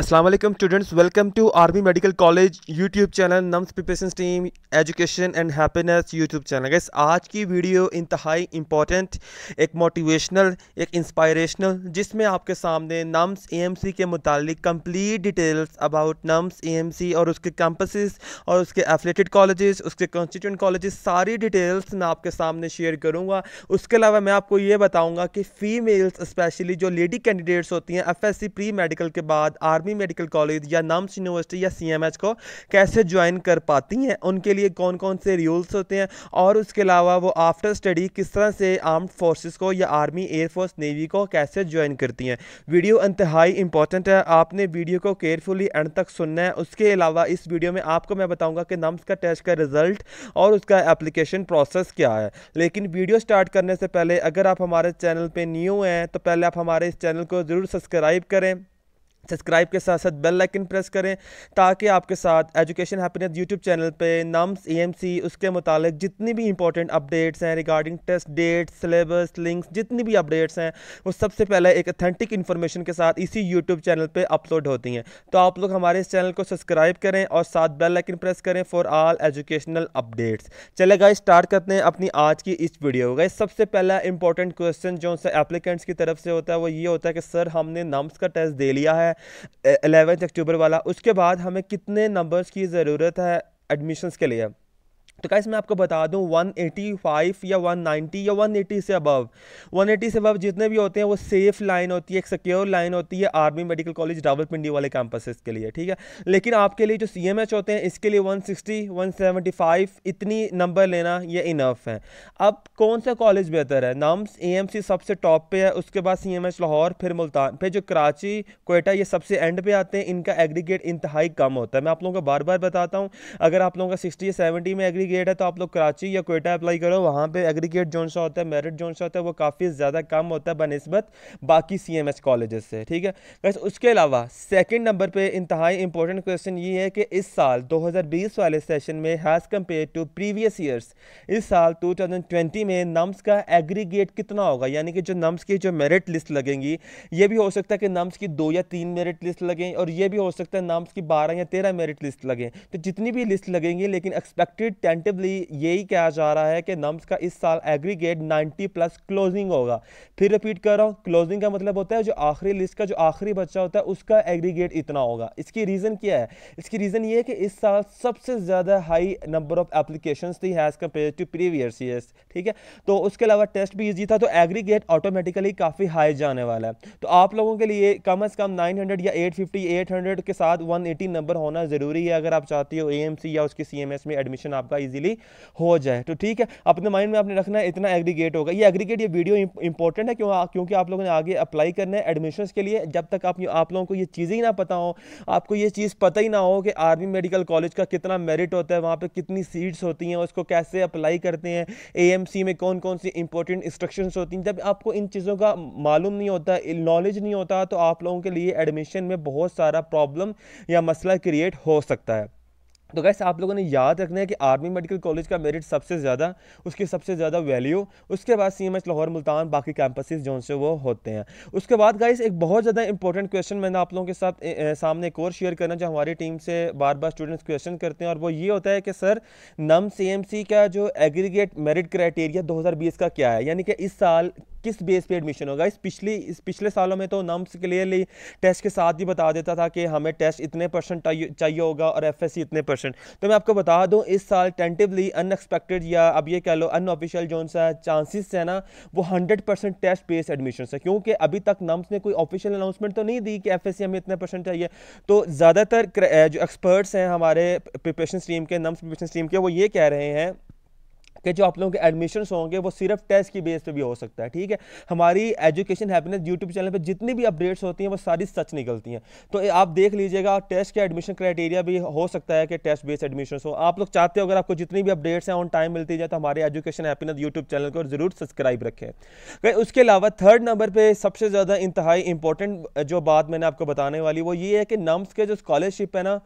अस्सलाम वालेकुम students welcome to army medical college YouTube channel NUMS preparation team education and happiness YouTube channel guys आज की video इंतहाई important एक motivational एक इंस्पायरेशनल जिसमें आपके सामने नम्स एएमसी के मुतालिक complete details about NUMS AMC और उसके कैंपसेस और उसके एफिलेटेड कॉलेजेस उसके कॉन्स्टिट्यूंट कॉलेजेस सारी डिटेल्स मैं आपके सामने शेयर करूँगा उसके अलावा मैं आपको ये बताऊँगा कि फ़ीमेल्स स्पेशली जो लेडी कैंडिडेट्स होती हैं एफ प्री मेडिकल के बाद आर्मी मेडिकल कॉलेज या नाम्स यूनिवर्सिटी या सी को कैसे ज्वाइन कर पाती हैं उनके लिए कौन कौन से रूल्स होते हैं और उसके अलावा वो आफ्टर स्टडी किस तरह से आर्म्ड फोर्सेस को या आर्मी एयरफोर्स नेवी को कैसे ज्वाइन करती हैं वीडियो इंतहाई इंपॉर्टेंट है आपने वीडियो को केयरफुली एंड तक सुनना है उसके अलावा इस वीडियो में आपको मैं बताऊंगा कि नम्स का टेस्ट का रिजल्ट और उसका एप्लीकेशन प्रोसेस क्या है लेकिन वीडियो स्टार्ट करने से पहले अगर आप हमारे चैनल पर न्यू हैं तो पहले आप हमारे इस चैनल को ज़रूर सब्सक्राइब करें सब्सक्राइब के साथ साथ बेल आइकन प्रेस करें ताकि आपके साथ एजुकेशन हैप्पीनेस यूट्यूब चैनल पे नम्स एएमसी उसके मुतालिक जितनी भी इंपॉर्टेंट अपडेट्स हैं regarding test date syllabus links जितनी भी अपडेट्स हैं वो सबसे पहले एक अथेंटिक इन्फॉर्मेशन के साथ इसी यूट्यूब चैनल पर अपलोड होती हैं तो आप लोग हमारे इस चैनल को सब्सक्राइब करें और साथ बेल लाइकन प्रेस करें फॉर आल एजुकेशनल अपडेट्स चले स्टार्ट करते हैं अपनी आज की इस वीडियो को सबसे पहला इंपॉर्टेंट क्वेश्चन जो एप्लीकेंट्स की तरफ से होता है वो ये होता है कि सर हमने नम्स का टेस्ट दे लिया है एलेवेंथ अक्टूबर वाला उसके बाद हमें कितने नंबर्स की ज़रूरत है एडमिशन्स के लिए तो गाइस मैं आपको बता दूं 185 या 190 या 180 से अबव 180 से अबव जितने भी होते हैं वो सेफ लाइन होती है एक सिक्योर लाइन होती है आर्मी मेडिकल कॉलेज रावलपिंडी वाले कैंपसेस के लिए ठीक है लेकिन आपके लिए जो सी होते हैं इसके लिए वन सिक्सटी इतनी नंबर लेना ये इनफ है अब कौन सा कॉलेज बेहतर है नाम्स ए सबसे टॉप पे है उसके बाद सी लाहौर फिर मुल्तान फिर जो कराची कोयटा ये सबसे एंड पे आते हैं इनका एग्रीगेट इंतहाई कम होता है मैं आप लोगों को बार बार बताता हूँ अगर आप लोगों का सिक्सटी या सेवेंटी में एग्रीगेट एग्रीगेट है तो आप लोग कराची या कोयटा अप्लाई करो वहाँ पे एग्रीगेट जोन सा होता है मेरिट जोन सा होता है वो काफ़ी ज़्यादा कम होता है बनस्बत बाकी सी एम एस कॉलेजेस से ठीक है बस उसके अलावा सेकेंड नंबर पर इंतहाई इंपॉर्टेंट क्वेश्चन ये है कि इस साल दो हज़ार बीस वाले सेशन में as compared to previous years इस साल टू थाउजेंड ट्वेंटी में नम्स का एग्रीगेट कितना होगा यानी कि जो नम्स की जो मेरिट लिस्ट लगेंगी ये भी हो सकता है कि नम्स की दो या तीन मेरिट लिस्ट लगें और ये भी हो सकता है नम्स की बारह या तेरह मेरिट लिस्ट लगें तो जितनी भी लिस्ट लगेंगी लेकिन एक्सपेक्टेड टेन टेंटिवली यही कहा जा रहा है कि नम्स का इस साल एग्रीगेट 90 प्लस क्लोजिंग होगा फिर रिपीट कर रहा हूँ क्लोजिंग का मतलब होता है जो आखिरी लिस्ट का जो आखिरी बच्चा होता है उसका एग्रीगेट इतना होगा इसकी रीज़न क्या है इसकी रीज़न ये है कि इस साल सबसे ज़्यादा हाई नंबर ऑफ एप्लीकेशन थी as compared to previous years ठीक है तो उसके अलावा टेस्ट भी ईजी था तो एग्रीगेट ऑटोमेटिकली काफ़ी हाई जाने वाला है तो आप लोगों के लिए कम अज़ कम नाइन या एट फिफ्टी के साथ वन नंबर होना ज़रूरी है अगर आप चाहते हो ए या उसके सी में एडमिशन आपका ईजी इजीली हो जाए तो ठीक है अपने माइंड में आपने रखना है इतना एग्रीगेट होगा ये एग्रीगेट ये वीडियो इंपॉर्टेंट है क्यों क्योंकि आप लोगों ने आगे अप्लाई करना है एडमिशन के लिए जब तक आप आप लोगों को ये चीज़ें ही ना पता हो आपको ये चीज़ पता ही ना हो कि आर्मी मेडिकल कॉलेज का कितना मेरिट होता है वहाँ पर कितनी सीट्स होती हैं उसको कैसे अप्लाई करते हैं ए में कौन कौन सी इंपॉर्टेंट इंस्ट्रक्शन होती हैं जब आपको इन चीज़ों का मालूम नहीं होता नॉलेज नहीं होता तो आप लोगों के लिए एडमिशन में बहुत सारा प्रॉब्लम या मसला क्रिएट हो सकता है तो गैस आप लोगों ने याद रखना है कि आर्मी मेडिकल कॉलेज का मेरिट सबसे ज़्यादा उसकी सबसे ज़्यादा वैल्यू उसके बाद C M H Lahore Multan बाकी कैंपसेस जो से वो होते हैं उसके बाद गाइस एक बहुत ज़्यादा इंपॉर्टेंट क्वेश्चन मैंने आप लोगों के साथ ए, ए, सामने एक और शेयर करना जो हमारी टीम से बार बार स्टूडेंट्स क्वेश्चन करते हैं और वो ये होता है कि सर नम सी का जो एग्रीगेट मेरिट क्राइटेरिया दो का क्या है यानी कि इस साल किस बेस पे एडमिशन होगा इस पिछली इस पिछले सालों में तो नम्स क्लियरली टेस्ट के साथ ही बता देता था कि हमें टेस्ट इतने परसेंट चाहिए होगा और एफ इतने परसेंट तो मैं आपको बता दूँ इस साल टेंटिवली अनएक्सपेक्टेड या अब ये कह लो अनऑफिशियल जो सा चांसेस है ना वो hundred percent test based admission है क्योंकि अभी तक नम्स ने कोई ऑफिशियल अनाउंसमेंट तो नहीं दी कि एफ हमें इतने परसेंट चाहिए तो ज़्यादातर जो एक्सपर्ट्स हैं हमारे प्रिपरेशन स्ट्रीम के नम्स प्रिपरेशन स्ट्रीम के वो ये कह रहे हैं कि जो आप लोगों के एडमिशन्स होंगे वो सिर्फ टेस्ट की बेस पे भी हो सकता है ठीक है हमारी एजुकेशन हैप्पीनेस यूट्यूब चैनल पे जितनी भी अपडेट्स होती हैं वो सारी सच निकलती हैं तो आप देख लीजिएगा टेस्ट के एडमिशन क्राइटेरिया भी हो सकता है कि टेस्ट बेस्ड एडमिशन हो आप लोग चाहते हो अगर आपको जितनी भी अपडेट्स हैं ऑन टाइम मिलती जाए तो हमारे एजुकेशन हैप्पीनेस यूट्यूब चैनल को ज़रूर सब्सक्राइब रखें उसके अलावा थर्ड नंबर पर सबसे ज़्यादा इंतहाई इंपॉर्टेंट जो बात मैंने आपको बताने वाली वो ये है कि नम्स के जो स्कॉलरशिप है ना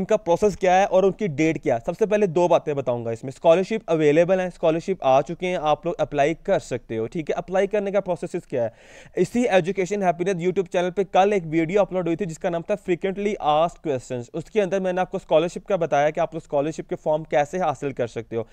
उनका प्रोसेस क्या है और उनकी डेट क्या है सबसे पहले दो बातें बताऊँगा इसमें स्कॉलरशिप अवेलेबल अवेलेबल हैं स्कॉलरशिप आ चुके हैं आप लोग अप्लाई कर सकते हो ठीक है अप्लाई करने का प्रोसेस क्या है इसी एजुकेशन हैप्पीनेस यूट्यूब चैनल पर कल एक वीडियो अपलोड हुई थी जिसका नाम था फ्रिक्वेंटली आस्क क्वेश्चन उसके अंदर मैंने आपको स्कॉलरशिप का बताया कि आप लोग स्कॉलरशिप के फॉर्म कैसे हासिल कर सकते हो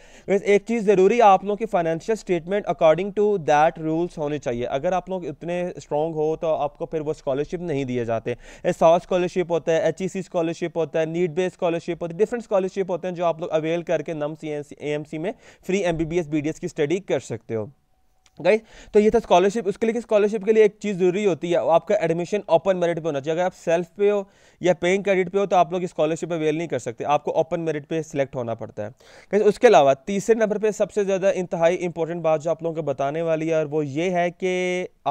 एक चीज़ ज़रूरी आप लोगों की financial statement according to that rules होने चाहिए अगर आप लोग इतने स्ट्रॉन्ग हो तो आपको फिर वो स्कॉलरशिप नहीं दिए जाते सॉ स्कॉलरशिप होता है एच स्कॉलरशिप e होता है नीट बेस्ड स्कॉलरशिप होती है डिफरेंट स्कॉलरशिप होते हैं जो आप लोग अवेल करके नम सी एम सी में free M B D S की स्टडी कर सकते हो गई तो ये था स्कॉलरशिप उसके लिए स्कॉलरशिप के लिए एक चीज़ ज़रूरी होती है आपका एडमिशन ओपन मेरिट पे होना चाहिए अगर आप सेल्फ पे हो या पेइंग क्रेडिट पे हो तो आप लोग स्कॉलरशिप अवेल नहीं कर सकते आपको ओपन मेरिट पे सिलेक्ट होना पड़ता है गाइज उसके अलावा तीसरे नंबर पर सबसे ज़्यादा इंतहाई इंपॉर्टेंट बात जो आप लोगों को बताने वाली है और वो ये है कि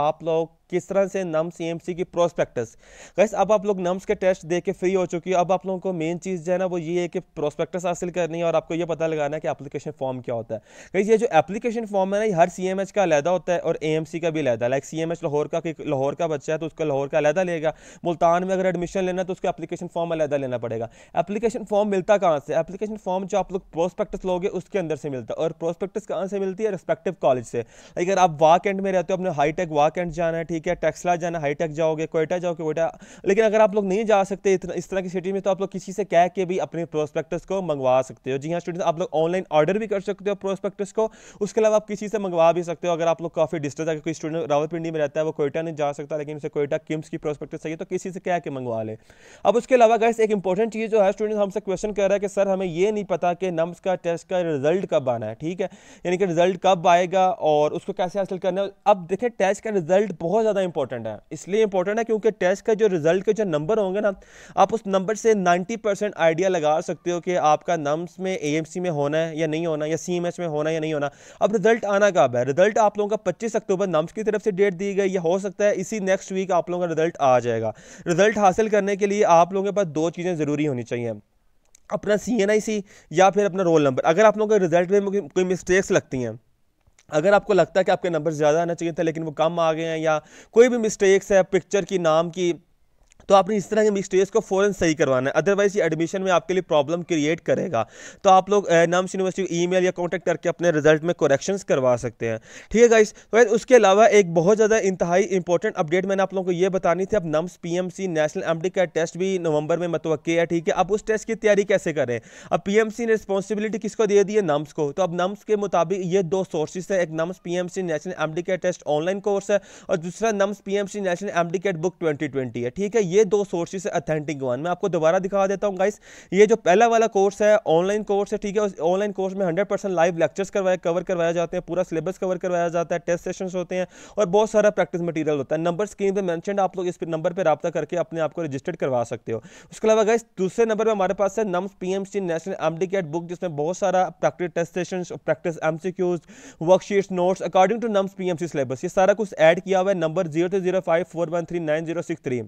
आप लोग किस तरह से नम्स ई की प्रोस्पेक्टस गैस अब आप लोग नम्स के टेस्ट दे के फ्री हो चुकी है अब आप लोगों को मेन चीज़ जो है ना वो ये है कि प्रोस्पेक्टस हासिल करनी है और आपको ये पता लगाना है कि एप्लीकेशन फॉर्म क्या होता है गैस ये जो एप्लीकेशन फॉर्म है ना ये हर सी एम एच का अलहदा होता है और ए एम सी का भी अलहदा like C M H Lahore का लाहौर का बच्चा है तो उसका लाहौर का अलहदा लेगा मुल्तान में अगर एडमिशन लेना है तो उसका एप्लीकेशन फॉर्म अलहदा लेना पड़ेगा एप्लीकेशन फॉर्म मिलता कहाँ से एप्लीकेशन फॉर्म जो आप लोग प्रोस्पेक्टस लोगे उसके अंदर से मिलता है और प्रोस्पेक्टस कहाँ से मिलती है रिस्पेक्टिव कॉलेज से अगर आप वाक एंड में रहते हो अपने हाईटेक वाक एंड जाना है ठीक है टेक्सला जाना हाईटेक जाओगे कोयटा जाओगे कोयटा लेकिन अगर आप लोग नहीं जा सकते इतना इस तरह की सिटी में तो आप लोग किसी से कह के भी अपने प्रोस्पेक्टस को मंगवा सकते हो जी हाँ स्टूडेंट आप लोग ऑनलाइन ऑर्डर भी कर सकते हो प्रोस्पेक्टस को उसके अलावा आप किसी से मंगवा भी सकते हो अगर आप लोग काफ़ी डिस्टेंस अगर कोई स्टूडेंट रावलपिंडी में रहता है वो कोयटा नहीं जा सकता लेकिन उसे कोयटा किम्स की प्रोस्पेक्टस चाहिए तो किसी से कह के मंगवा ले अब उसके अलावा गैस एक इंपॉर्टेंट चीज़ जो है स्टूडेंट हमसे क्वेश्चन कर रहा है कि सर हमें ये नहीं पता कि नम्स का टेस्ट का रिजल्ट कब आना है ठीक है यानी कि रिजल्ट कब आएगा और उसको कैसे हासिल करना है अब देखें टेस्ट का रिजल्ट बहुत ज़्यादा इंपॉर्टेंट है इसलिए इंपॉर्टेंट है क्योंकि टेस्ट का जो रिजल्ट के जो नंबर होंगे ना आप उस नंबर से 90 परसेंट आइडिया लगा सकते हो कि आपका नम्स में ए में होना है या नहीं होना या सी में होना या नहीं होना अब रिजल्ट आना कब है रिजल्ट आप लोगों का पच्चीस अक्टूबर नम्स की तरफ से डेट दी गई या हो सकता है इसी नेक्स्ट वीक आप लोगों का रिजल्ट आ जाएगा रिजल्ट हासिल करने के लिए आप लोगों के पास दो चीज़ें ज़रूरी होनी चाहिए अपना सी एन आई सी या फिर अपना रोल नंबर अगर आप लोगों के रिजल्ट में कोई मिस्टेक्स लगती हैं अगर आपको लगता है कि आपके नंबर ज़्यादा आना चाहिए था लेकिन वो कम आ गए हैं या कोई भी मिस्टेक्स है पिक्चर की नाम की तो आपने इस तरह के मिस्टेज को फ़ौरन सही करवाना है अदरवाइज़ ये एडमिशन में आपके लिए प्रॉब्लम क्रिएट करेगा तो आप लोग नाम्स यूनिवर्सिटी ईमेल या कॉन्टैक्ट करके अपने रिजल्ट में करेक्शंस करवा सकते हैं ठीक है गाइस तो उसके अलावा एक बहुत ज़्यादा इंतहाई इंपॉर्टेंट अपडेट मैंने आप लोगों को ये बतानी थी अब नम्स पी नेशनल एम का टेस्ट भी नवंबर में मतव है ठीक है अब उस टेस्ट की तैयारी कैसे करें अब पी ने रिस्पॉन्सिबिलिटी किसको दे दी है नम्स को तो अब नम्स के मुताबिक ये दो सोर्सेस है एक नम्स पी नेशनल एम का टेस्ट ऑनलाइन कोर्स है और दूसरा NUMS P national M book twenty है ठीक है ये दो सोर्सेज है अथेंटिक वन मैं आपको दोबारा दिखा देता हूँ गाइस ये जो पहला वाला कोर्स है ऑनलाइन कोर्स है ठीक है ऑनलाइन कोर्स में हंड्रेड लाइव लेक्चर्स करवाए कवर करवाया जाते हैं पूरा सिलेबस कवर करवाया जाता है टेस्ट सेशन होते हैं और बहुत सारा प्रैक्टिस मटीरियल होता है नंबर स्क्रीन पर मैंशन आप लोग इस नंबर पर रबा करके अपने आपको को रजिस्टर्ड करवा सकते हो उसके अलावा गाइस दूसरे नंबर पर हमारे पास है NUMS P national M D book जिसमें बहुत सारा practice test session practice M C Qs worksheets notes according to NUMS P syllabus ये सारा कुछ ऐड किया हुआ है number zero two zero five four one three nine zero six three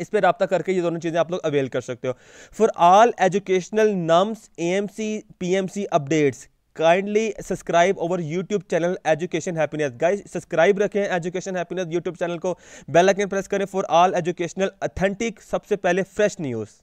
इस पर रबता करके ये दोनों चीज़ें आप लोग अवेल कर सकते हो for all educational NUMS A M C P M C updates kindly subscribe over YouTube channel education happiness guys subscribe रखें एजुकेशन हैप्पीनेस यूट्यूब चैनल को बेल आइकन प्रेस करें फॉर ऑल एजुकेशनल अथेंटिक सबसे पहले fresh news